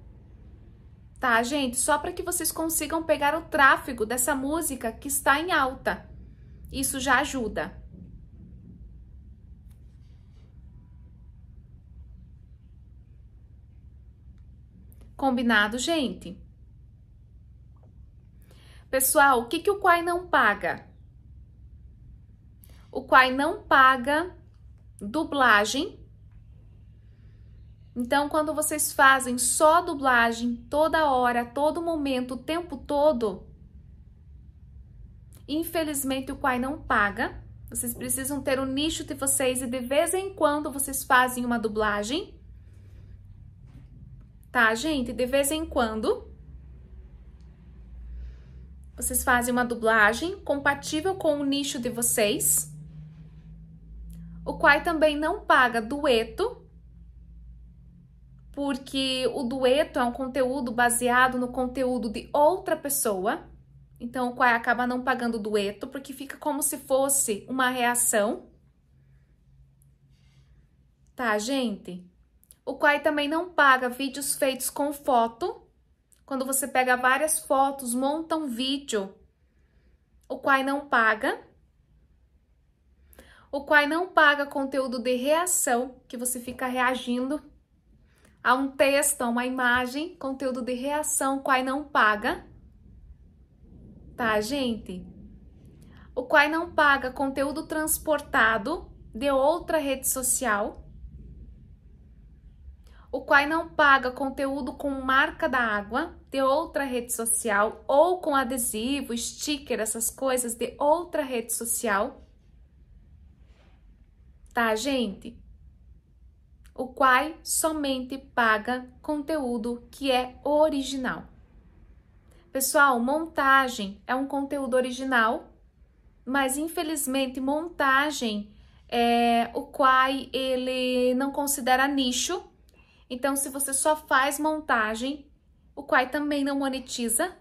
tá, gente? Só para que vocês consigam pegar o tráfego dessa música que está em alta. Isso já ajuda. Combinado, gente? Pessoal, o que, que o Quai não paga? O Quai não paga dublagem então, quando vocês fazem só dublagem toda hora, todo momento, o tempo todo, infelizmente o Quai não paga. Vocês precisam ter o nicho de vocês e de vez em quando vocês fazem uma dublagem. Tá, gente? De vez em quando vocês fazem uma dublagem compatível com o nicho de vocês. O Quai também não paga dueto porque o dueto é um conteúdo baseado no conteúdo de outra pessoa. Então, o Quai acaba não pagando o dueto, porque fica como se fosse uma reação. Tá, gente? O Quai também não paga vídeos feitos com foto. Quando você pega várias fotos, monta um vídeo, o Quai não paga. O Quai não paga conteúdo de reação, que você fica reagindo a um texto, a uma imagem, conteúdo de reação, qual não paga, tá, gente? O qual não paga conteúdo transportado de outra rede social. O qual não paga conteúdo com marca da água de outra rede social ou com adesivo, sticker, essas coisas de outra rede social. Tá, gente? o Quai somente paga conteúdo que é original. Pessoal, montagem é um conteúdo original, mas infelizmente montagem é, o Quai ele não considera nicho. Então, se você só faz montagem, o Quai também não monetiza,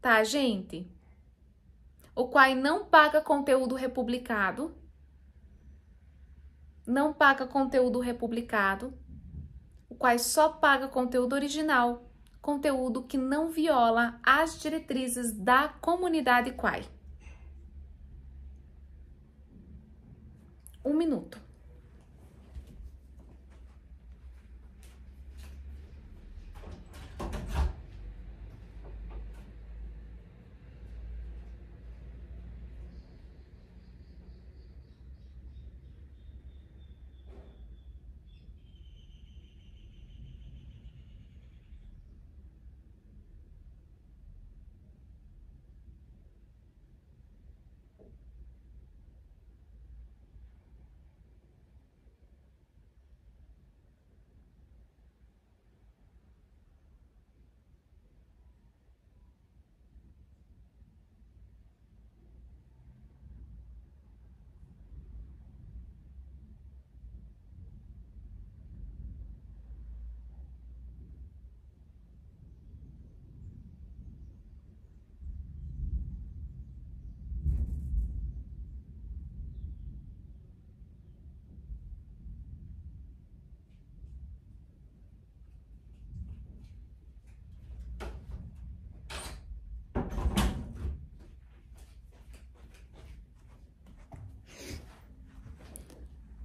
tá, gente? O Quai não paga conteúdo republicado não paga conteúdo republicado, o qual só paga conteúdo original, conteúdo que não viola as diretrizes da comunidade Quai. Um minuto.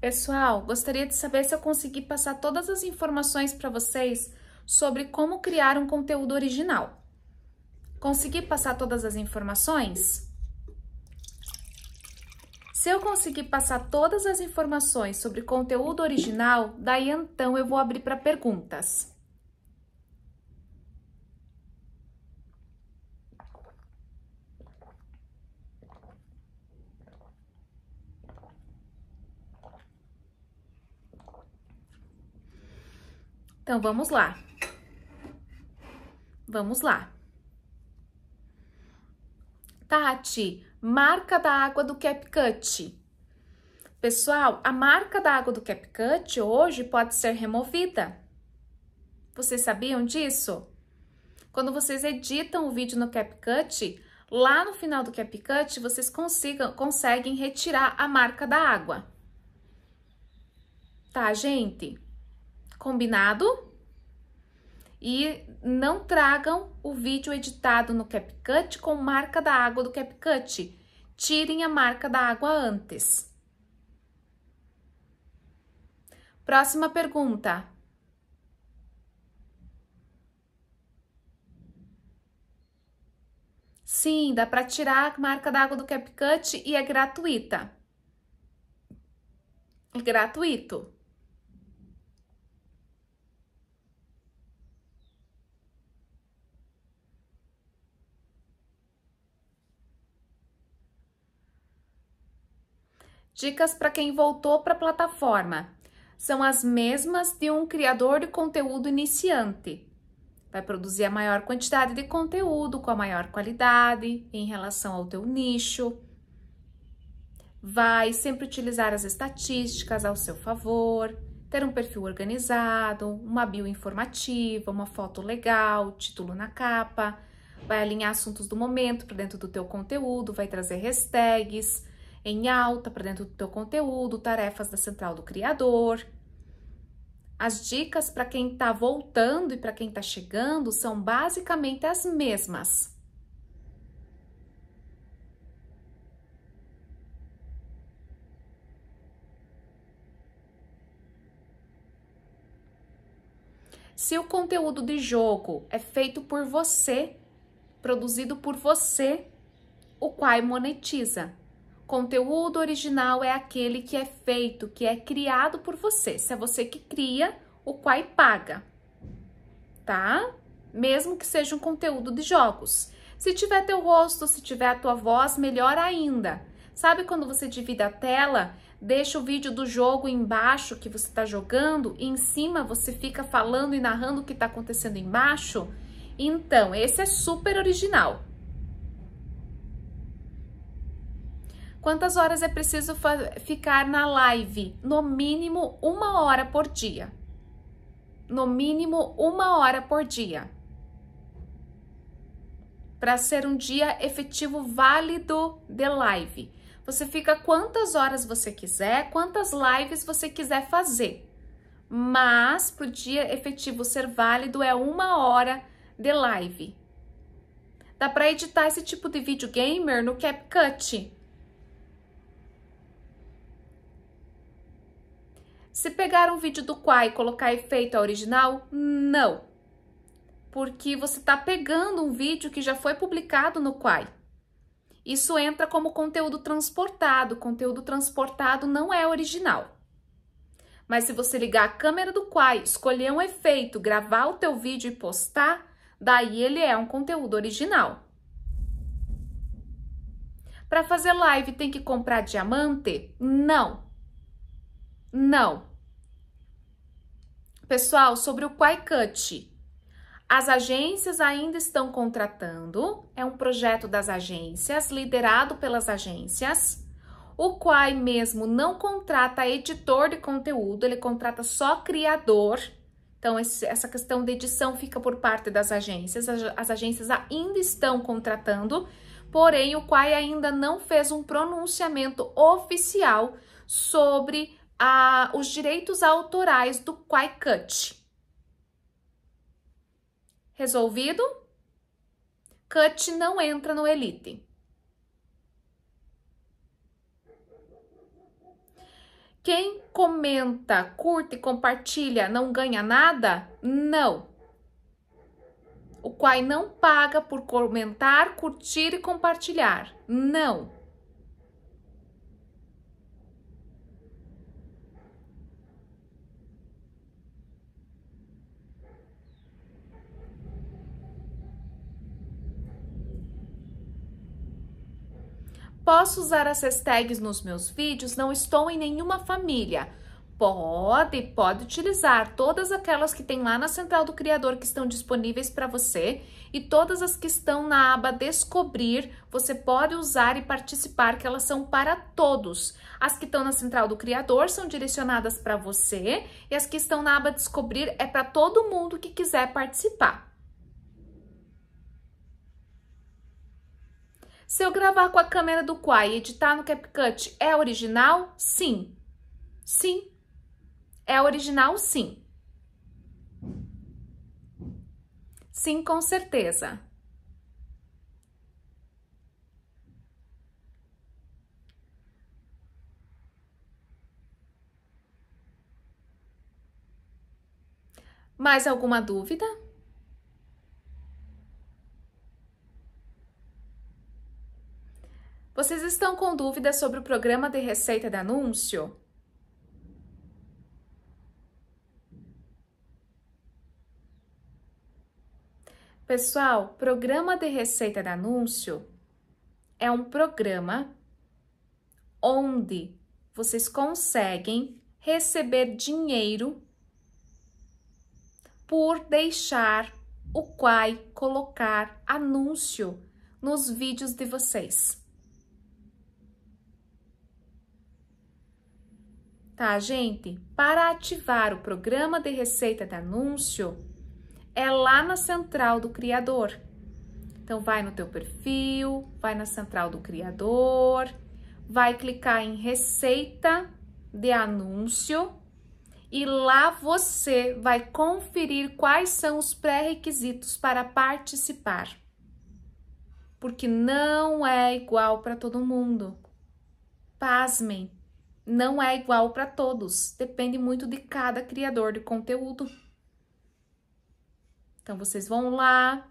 Pessoal, gostaria de saber se eu consegui passar todas as informações para vocês sobre como criar um conteúdo original. Consegui passar todas as informações? Se eu conseguir passar todas as informações sobre conteúdo original, daí então eu vou abrir para perguntas. Então, vamos lá. Vamos lá. Tati, marca da água do CapCut. Pessoal, a marca da água do CapCut hoje pode ser removida. Vocês sabiam disso? Quando vocês editam o vídeo no CapCut, lá no final do CapCut, vocês consigam, conseguem retirar a marca da água. Tá, gente? Combinado? E não tragam o vídeo editado no CapCut com marca da água do CapCut. Tirem a marca da água antes. Próxima pergunta. Sim, dá para tirar a marca da água do CapCut e é gratuita. É gratuito. Dicas para quem voltou para a plataforma são as mesmas de um criador de conteúdo iniciante. Vai produzir a maior quantidade de conteúdo com a maior qualidade em relação ao teu nicho. Vai sempre utilizar as estatísticas ao seu favor, ter um perfil organizado, uma bio informativa, uma foto legal, título na capa, vai alinhar assuntos do momento para dentro do teu conteúdo, vai trazer hashtags, em alta para dentro do teu conteúdo, tarefas da central do criador. As dicas para quem está voltando e para quem está chegando são basicamente as mesmas. Se o conteúdo de jogo é feito por você, produzido por você, o qual monetiza. Conteúdo original é aquele que é feito, que é criado por você. Se é você que cria, o Quai paga, tá? Mesmo que seja um conteúdo de jogos. Se tiver teu rosto, se tiver a tua voz, melhor ainda. Sabe quando você divide a tela, deixa o vídeo do jogo embaixo que você está jogando e em cima você fica falando e narrando o que está acontecendo embaixo? Então, esse é super original. Quantas horas é preciso ficar na live? No mínimo uma hora por dia. No mínimo uma hora por dia. Para ser um dia efetivo válido de live. Você fica quantas horas você quiser, quantas lives você quiser fazer. Mas para o dia efetivo ser válido é uma hora de live. Dá para editar esse tipo de vídeo gamer no CapCut. Se pegar um vídeo do Quai e colocar efeito ao original, não. Porque você está pegando um vídeo que já foi publicado no Quai. Isso entra como conteúdo transportado. Conteúdo transportado não é original. Mas se você ligar a câmera do Quai, escolher um efeito, gravar o teu vídeo e postar, daí ele é um conteúdo original. Para fazer live tem que comprar diamante? Não. Não. Pessoal, sobre o Quai Cut, As agências ainda estão contratando, é um projeto das agências, liderado pelas agências. O Quai mesmo não contrata editor de conteúdo, ele contrata só criador. Então, esse, essa questão de edição fica por parte das agências. As, as agências ainda estão contratando, porém, o Quai ainda não fez um pronunciamento oficial sobre a, os direitos autorais do Quai-Cut. Resolvido? Cut não entra no Elite. Quem comenta, curte, compartilha, não ganha nada? Não. O Quai não paga por comentar, curtir e compartilhar. Não. Posso usar as hashtags nos meus vídeos? Não estou em nenhuma família. Pode, pode utilizar todas aquelas que tem lá na central do criador que estão disponíveis para você e todas as que estão na aba descobrir, você pode usar e participar que elas são para todos. As que estão na central do criador são direcionadas para você e as que estão na aba descobrir é para todo mundo que quiser participar. Se eu gravar com a câmera do Quai e editar no CapCut, é original? Sim. Sim. É original, sim. Sim, com certeza. Mais alguma dúvida? Vocês estão com dúvidas sobre o programa de receita de anúncio? Pessoal, programa de receita de anúncio é um programa onde vocês conseguem receber dinheiro por deixar o Quai colocar anúncio nos vídeos de vocês. tá, gente? Para ativar o programa de receita de anúncio, é lá na central do criador. Então vai no teu perfil, vai na central do criador, vai clicar em receita de anúncio e lá você vai conferir quais são os pré-requisitos para participar. Porque não é igual para todo mundo. Pasmem, não é igual para todos, depende muito de cada criador de conteúdo. Então vocês vão lá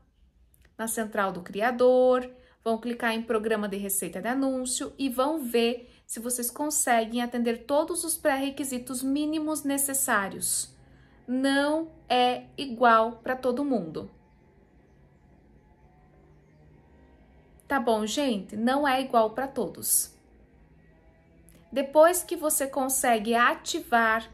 na central do criador, vão clicar em programa de receita de anúncio e vão ver se vocês conseguem atender todos os pré-requisitos mínimos necessários. Não é igual para todo mundo. Tá bom, gente? Não é igual para todos. Depois que você consegue ativar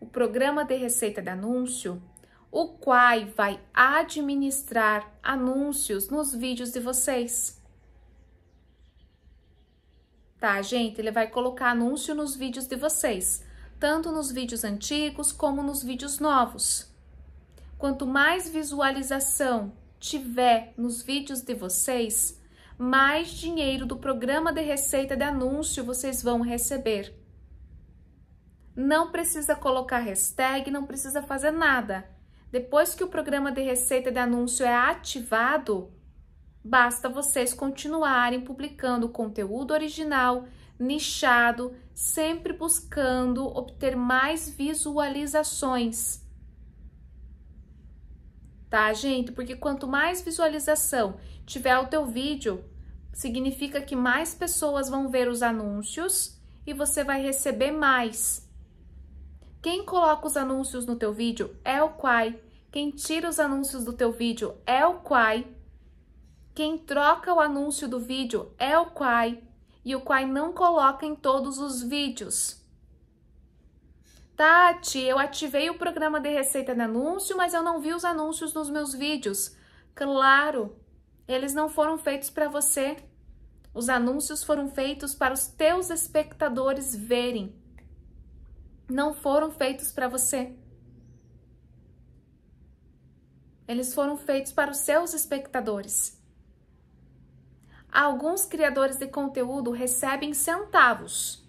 o programa de receita de anúncio, o Quai vai administrar anúncios nos vídeos de vocês. Tá, gente? Ele vai colocar anúncio nos vídeos de vocês, tanto nos vídeos antigos como nos vídeos novos. Quanto mais visualização tiver nos vídeos de vocês, mais dinheiro do programa de receita de anúncio vocês vão receber. Não precisa colocar hashtag, não precisa fazer nada. Depois que o programa de receita de anúncio é ativado, basta vocês continuarem publicando conteúdo original, nichado, sempre buscando obter mais visualizações. Tá, gente? Porque quanto mais visualização tiver o teu vídeo, significa que mais pessoas vão ver os anúncios e você vai receber mais. Quem coloca os anúncios no teu vídeo é o Quai. Quem tira os anúncios do teu vídeo é o Quai. Quem troca o anúncio do vídeo é o Quai. E o Quai não coloca em todos os vídeos. Tati, eu ativei o programa de receita de anúncio, mas eu não vi os anúncios nos meus vídeos. Claro, eles não foram feitos para você. Os anúncios foram feitos para os teus espectadores verem. Não foram feitos para você. Eles foram feitos para os seus espectadores. Alguns criadores de conteúdo recebem centavos.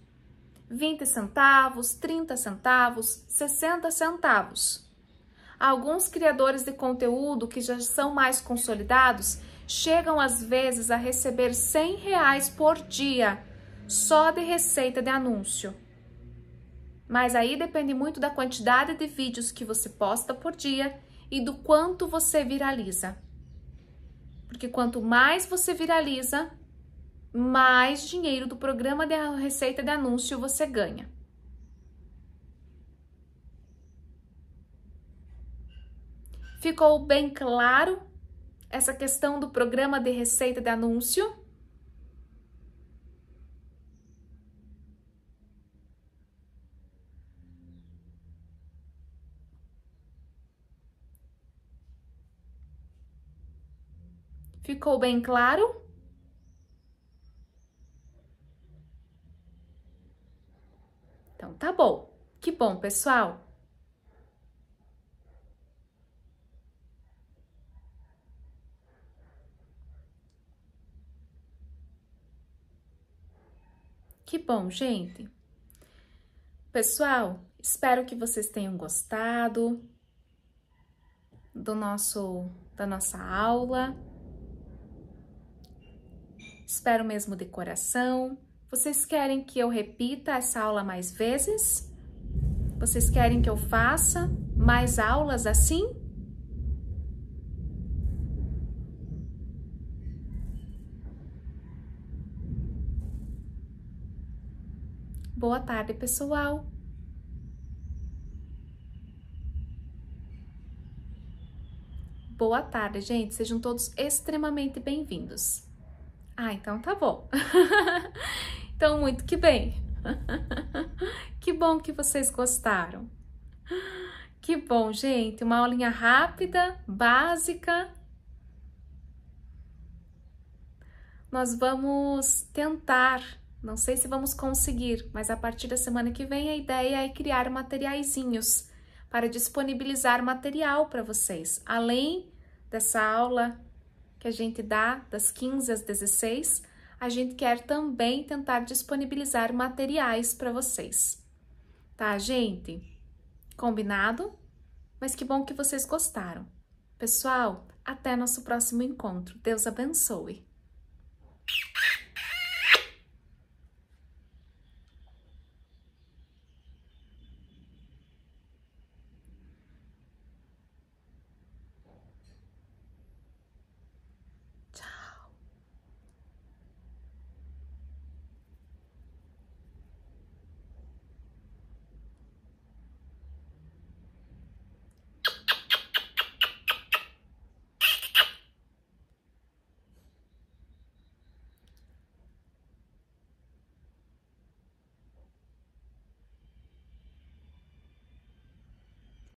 20 centavos, 30 centavos, 60 centavos. Alguns criadores de conteúdo que já são mais consolidados chegam às vezes a receber 100 reais por dia só de receita de anúncio. Mas aí depende muito da quantidade de vídeos que você posta por dia e do quanto você viraliza. Porque quanto mais você viraliza, mais dinheiro do programa de receita de anúncio você ganha. Ficou bem claro essa questão do programa de receita de anúncio? Ficou bem claro? Então tá bom. Que bom, pessoal! Que bom, gente! Pessoal, espero que vocês tenham gostado do nosso da nossa aula. Espero mesmo de coração. Vocês querem que eu repita essa aula mais vezes? Vocês querem que eu faça mais aulas assim? Boa tarde, pessoal! Boa tarde, gente. Sejam todos extremamente bem-vindos. Ah, então tá bom. então, muito que bem. que bom que vocês gostaram. Que bom, gente. Uma aulinha rápida, básica. Nós vamos tentar não sei se vamos conseguir, mas a partir da semana que vem a ideia é criar materiaizinhos para disponibilizar material para vocês, além dessa aula que a gente dá das 15 às 16, a gente quer também tentar disponibilizar materiais para vocês. Tá, gente? Combinado? Mas que bom que vocês gostaram. Pessoal, até nosso próximo encontro. Deus abençoe.